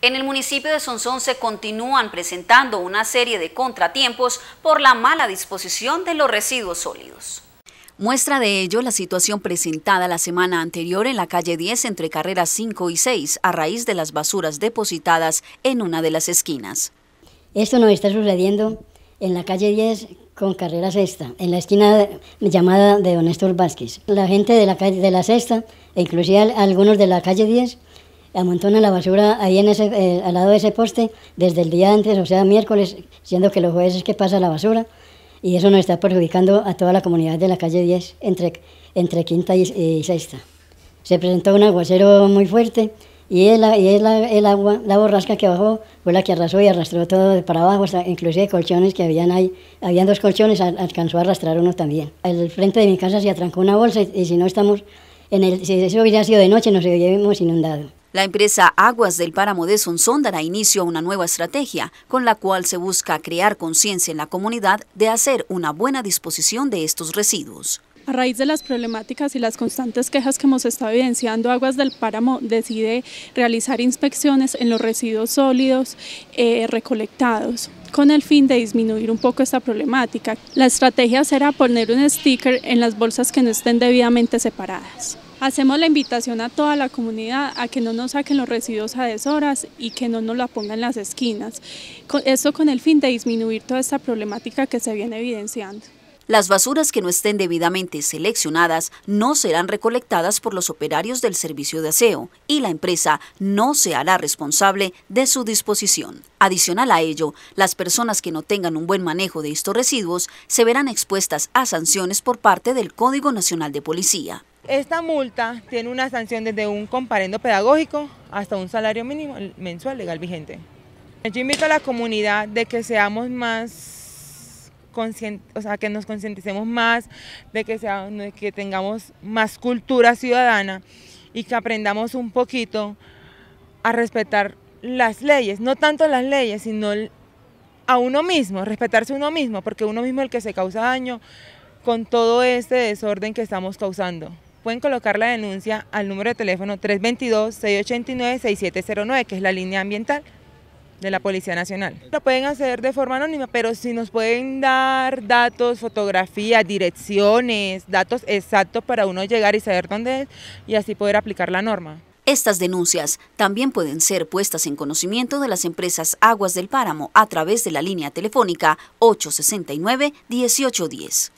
En el municipio de Sonsón se continúan presentando una serie de contratiempos por la mala disposición de los residuos sólidos. Muestra de ello la situación presentada la semana anterior en la calle 10 entre carreras 5 y 6 a raíz de las basuras depositadas en una de las esquinas. Esto nos está sucediendo en la calle 10 con carrera sexta, en la esquina llamada de Don Vázquez. La gente de la calle de la sexta, e inclusive algunos de la calle 10, amontona la basura ahí en ese, eh, al lado de ese poste desde el día antes, o sea, miércoles, siendo que los jueves es que pasa la basura. Y eso nos está perjudicando a toda la comunidad de la calle 10, entre, entre quinta y, sexta. Se presentó un aguacero muy fuerte y, el, el, agua, la borrasca que bajó fue la que arrasó y arrastró todo para abajo, hasta inclusive colchones que habían ahí. Habían dos colchones, alcanzó a arrastrar uno también. Al frente de mi casa se atrancó una bolsa y, si no estamos, en el, si eso hubiera sido de noche nos hubiéramos inundado. La empresa Aguas del Páramo de Sonsón dará inicio a una nueva estrategia con la cual se busca crear conciencia en la comunidad de hacer una buena disposición de estos residuos. A raíz de las problemáticas y las constantes quejas que hemos estado evidenciando, Aguas del Páramo decide realizar inspecciones en los residuos sólidos eh, recolectados con el fin de disminuir un poco esta problemática. La estrategia será poner un sticker en las bolsas que no estén debidamente separadas. Hacemos la invitación a toda la comunidad a que no nos saquen los residuos a deshoras y que no nos la pongan en las esquinas. Esto con el fin de disminuir toda esta problemática que se viene evidenciando. Las basuras que no estén debidamente seleccionadas no serán recolectadas por los operarios del servicio de aseo y la empresa no se hará responsable de su disposición. Adicional a ello, las personas que no tengan un buen manejo de estos residuos se verán expuestas a sanciones por parte del Código Nacional de Policía. Esta multa tiene una sanción desde un comparendo pedagógico hasta un salario mínimo mensual legal vigente. Yo invito a la comunidad de que seamos más conscientes, sea, que nos concienticemos más, de que, que tengamos más cultura ciudadana y que aprendamos un poquito a respetar las leyes, no tanto las leyes, sino a uno mismo, respetarse a uno mismo, porque uno mismo es el que se causa daño con todo este desorden que estamos causando pueden colocar la denuncia al número de teléfono 322-689-6709, que es la línea ambiental de la Policía Nacional. Lo pueden hacer de forma anónima, pero si nos pueden dar datos, fotografías, direcciones, datos exactos para uno llegar y saber dónde es y así poder aplicar la norma. Estas denuncias también pueden ser puestas en conocimiento de las empresas Aguas del Páramo a través de la línea telefónica 869-1810.